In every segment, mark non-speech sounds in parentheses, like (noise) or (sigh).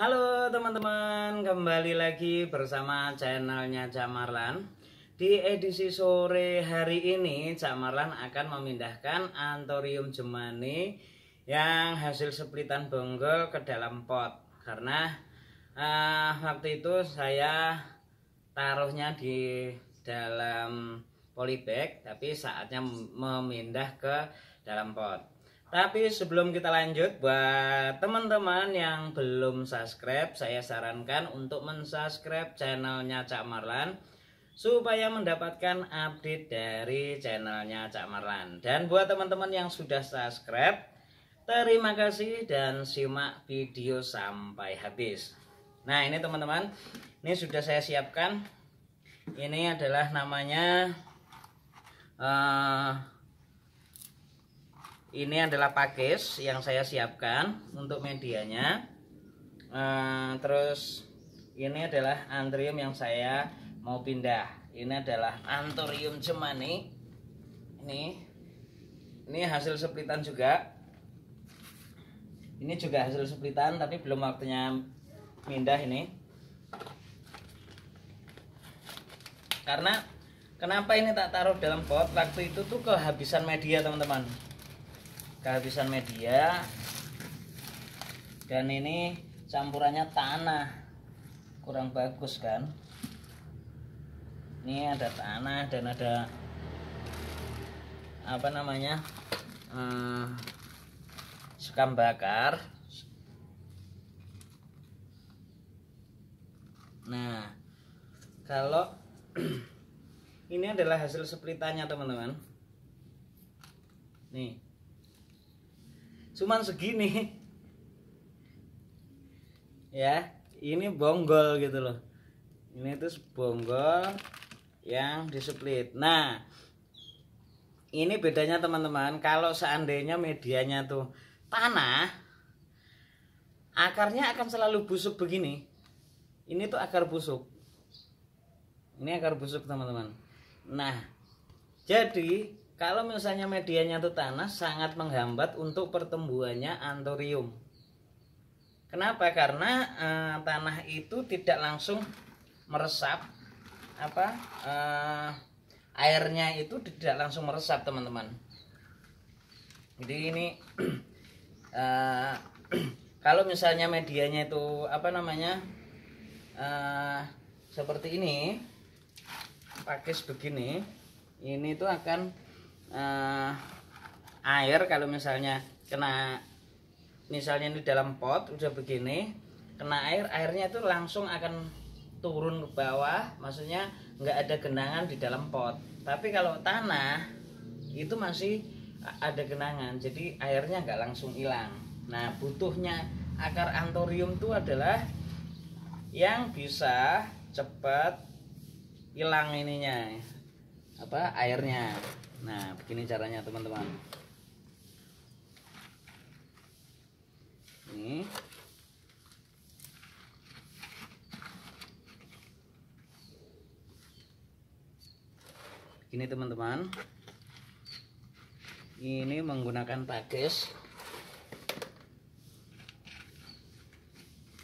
Halo teman-teman, kembali lagi bersama channelnya Marlan Di edisi sore hari ini, Marlan akan memindahkan antorium jemani Yang hasil seplitan bonggol ke dalam pot Karena uh, waktu itu saya taruhnya di dalam polybag Tapi saatnya memindah ke dalam pot tapi sebelum kita lanjut, buat teman-teman yang belum subscribe, saya sarankan untuk mensubscribe channelnya Cak Marlan supaya mendapatkan update dari channelnya Cak Marlan. Dan buat teman-teman yang sudah subscribe, terima kasih dan simak video sampai habis. Nah ini teman-teman, ini sudah saya siapkan. Ini adalah namanya... Uh, ini adalah pakis yang saya siapkan untuk medianya uh, terus ini adalah antrium yang saya mau pindah ini adalah antorium cemani ini ini hasil seplitan juga ini juga hasil seplitan tapi belum waktunya pindah ini karena kenapa ini tak taruh dalam pot waktu itu tuh kehabisan media teman-teman kehabisan media dan ini campurannya tanah kurang bagus kan ini ada tanah dan ada apa namanya hmm, sekam bakar nah kalau (clears throat) ini adalah hasil sepelitannya teman-teman nih cuman segini ya ini bonggol gitu loh ini itu bonggol yang displit nah ini bedanya teman-teman kalau seandainya medianya tuh tanah akarnya akan selalu busuk begini ini tuh akar busuk ini akar busuk teman-teman nah jadi kalau misalnya medianya itu tanah sangat menghambat untuk pertumbuhannya antorium. Kenapa? Karena e, tanah itu tidak langsung meresap apa e, airnya itu tidak langsung meresap teman-teman. Jadi ini e, (clears throat) (clears throat) kalau misalnya medianya itu apa namanya e, seperti ini pakis begini ini itu akan uh, air kalau misalnya kena misalnya ini dalam pot udah begini kena air airnya itu langsung akan turun ke bawah maksudnya nggak ada genangan di dalam pot tapi kalau tanah itu masih ada genangan jadi airnya nggak langsung hilang nah butuhnya akar antorium itu adalah yang bisa cepat hilang ininya apa airnya nah begini caranya teman-teman ini ini teman-teman ini menggunakan pakis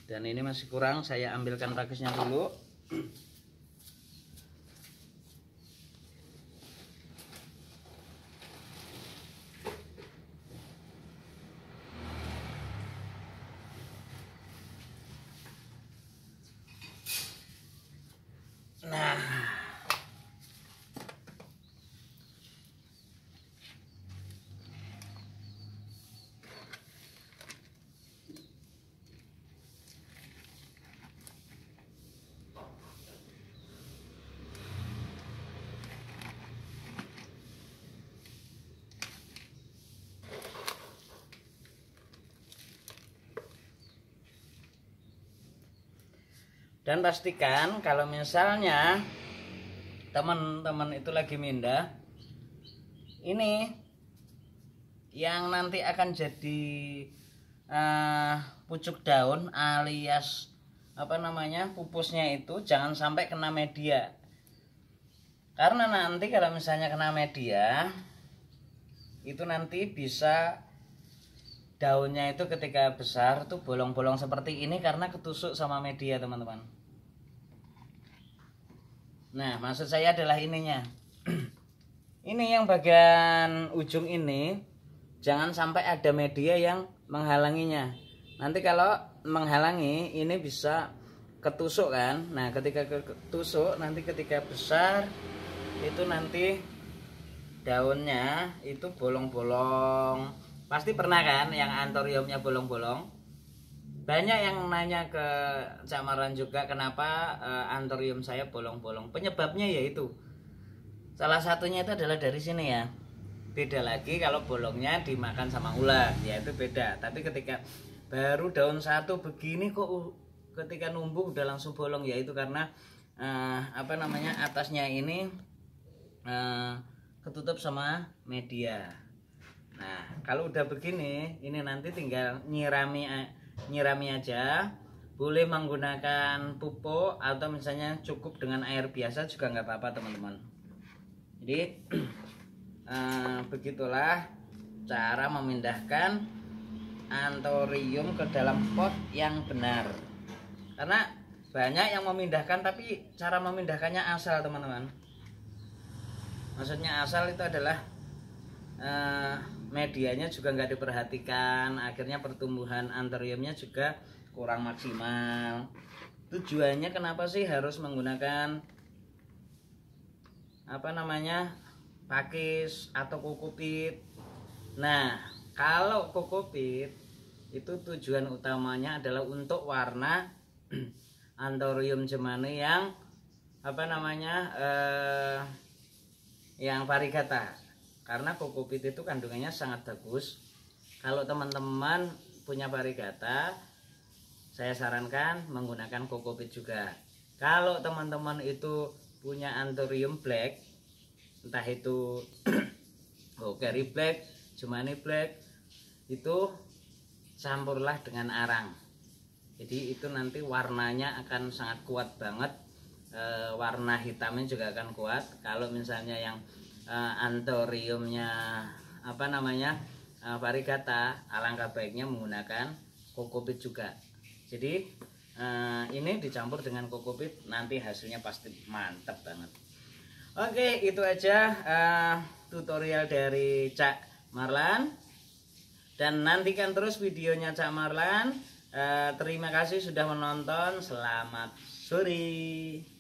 dan ini masih kurang saya ambilkan pakisnya dulu (clears throat) dan pastikan kalau misalnya teman-teman itu lagi mindah ini yang nanti akan jadi uh, pucuk daun alias apa namanya pupusnya itu jangan sampai kena media karena nanti kalau misalnya kena media itu nanti bisa daunnya itu ketika besar tuh bolong-bolong seperti ini karena ketusuk sama media teman-teman Nah, maksud saya adalah ininya. (clears throat) ini yang bagian ujung ini jangan sampai ada media yang menghalanginya. Nanti kalau menghalangi ini bisa ketusuk kan. Nah, ketika ketusuk nanti ketika besar itu nanti daunnya itu bolong-bolong. Pasti pernah kan yang antoriumnya bolong-bolong? banyak yang nanya ke Camaran juga kenapa uh, antorium saya bolong-bolong. Penyebabnya yaitu salah satunya itu adalah dari sini ya. Beda lagi kalau bolongnya dimakan sama ular, ya itu beda. Tapi ketika baru daun satu begini kok uh, ketika numbuh udah langsung bolong ya itu karena uh, apa namanya atasnya ini uh, ketutup sama media. Nah, kalau udah begini ini nanti tinggal nyirami nyirami aja boleh menggunakan pupuk atau misalnya cukup dengan air biasa juga nggak apa-apa teman-teman jadi (clears throat) eh, begitulah cara memindahkan antorium ke dalam pot yang benar karena banyak yang memindahkan tapi cara memindahkannya asal teman-teman maksudnya asal itu adalah eh, medianya juga nggak diperhatikan akhirnya pertumbuhan anteriumnya juga kurang maksimal tujuannya kenapa sih harus menggunakan apa namanya pakis atau kokopit nah kalau kokopit itu tujuan utamanya adalah untuk warna (clears throat) antorium jemani yang apa namanya eh, yang varigata karena kokopit itu kandungannya sangat bagus kalau teman-teman punya varigata saya sarankan menggunakan kokopit juga kalau teman-teman itu punya anthurium black entah itu hokeri (clears throat) oh, black jumani black itu campurlah dengan arang jadi itu nanti warnanya akan sangat kuat banget e, warna hitamnya juga akan kuat kalau misalnya yang uh, eh, antoriumnya apa namanya uh, varigata alangkah baiknya menggunakan kokopit juga jadi uh, ini dicampur dengan kokopit nanti hasilnya pasti mantap banget oke itu aja uh, tutorial dari Cak Marlan dan nantikan terus videonya Cak Marlan uh, terima kasih sudah menonton selamat sore